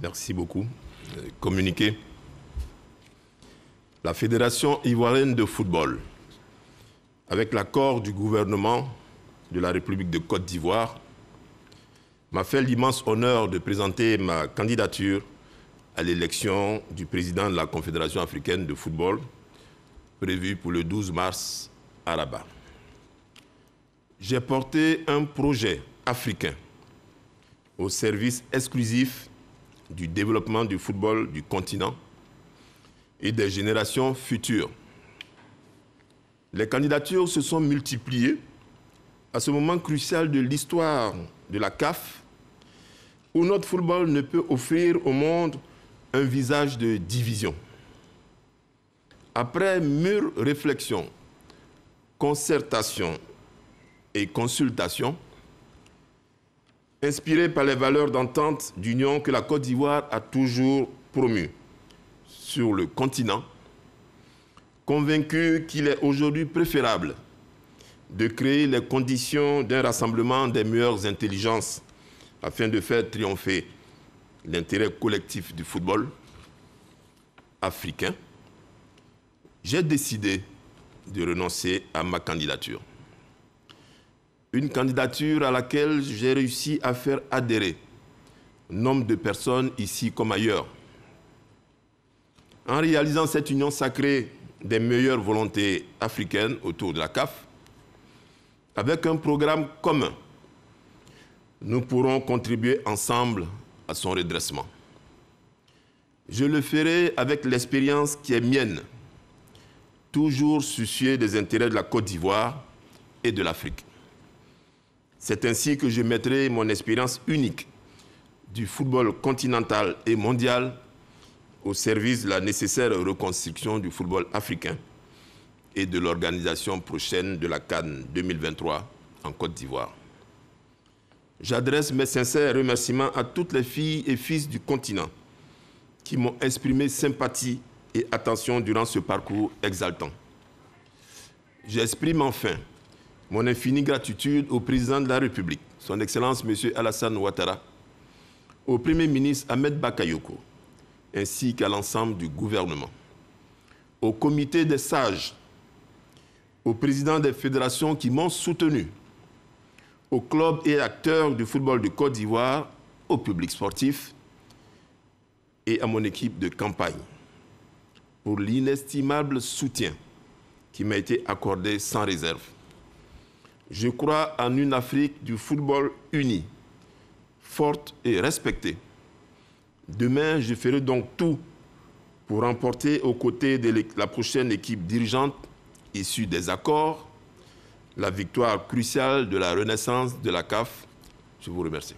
Merci beaucoup. Communiqué. La Fédération ivoirienne de football, avec l'accord du gouvernement de la République de Côte d'Ivoire, m'a fait l'immense honneur de présenter ma candidature à l'élection du président de la Confédération africaine de football, prévue pour le 12 mars à Rabat. J'ai porté un projet africain au service exclusif du développement du football du continent et des générations futures. Les candidatures se sont multipliées à ce moment crucial de l'histoire de la CAF, où notre football ne peut offrir au monde un visage de division. Après mûre réflexion, concertation et consultation, inspiré par les valeurs d'entente, d'union que la Côte d'Ivoire a toujours promues sur le continent, convaincu qu'il est aujourd'hui préférable de créer les conditions d'un rassemblement des meilleures intelligences afin de faire triompher l'intérêt collectif du football africain, j'ai décidé de renoncer à ma candidature une candidature à laquelle j'ai réussi à faire adhérer nombre de personnes ici comme ailleurs. En réalisant cette union sacrée des meilleures volontés africaines autour de la CAF, avec un programme commun, nous pourrons contribuer ensemble à son redressement. Je le ferai avec l'expérience qui est mienne, toujours souciée des intérêts de la Côte d'Ivoire et de l'Afrique. C'est ainsi que je mettrai mon expérience unique du football continental et mondial au service de la nécessaire reconstruction du football africain et de l'organisation prochaine de la Cannes 2023 en Côte d'Ivoire. J'adresse mes sincères remerciements à toutes les filles et fils du continent qui m'ont exprimé sympathie et attention durant ce parcours exaltant. J'exprime enfin mon infinie gratitude au président de la République, son Excellence M. Alassane Ouattara, au Premier ministre Ahmed Bakayoko, ainsi qu'à l'ensemble du gouvernement, au comité des sages, au président des fédérations qui m'ont soutenu, aux clubs et acteurs du football de Côte d'Ivoire, au public sportif et à mon équipe de campagne pour l'inestimable soutien qui m'a été accordé sans réserve. Je crois en une Afrique du football uni, forte et respectée. Demain, je ferai donc tout pour remporter aux côtés de la prochaine équipe dirigeante issue des accords la victoire cruciale de la renaissance de la CAF. Je vous remercie.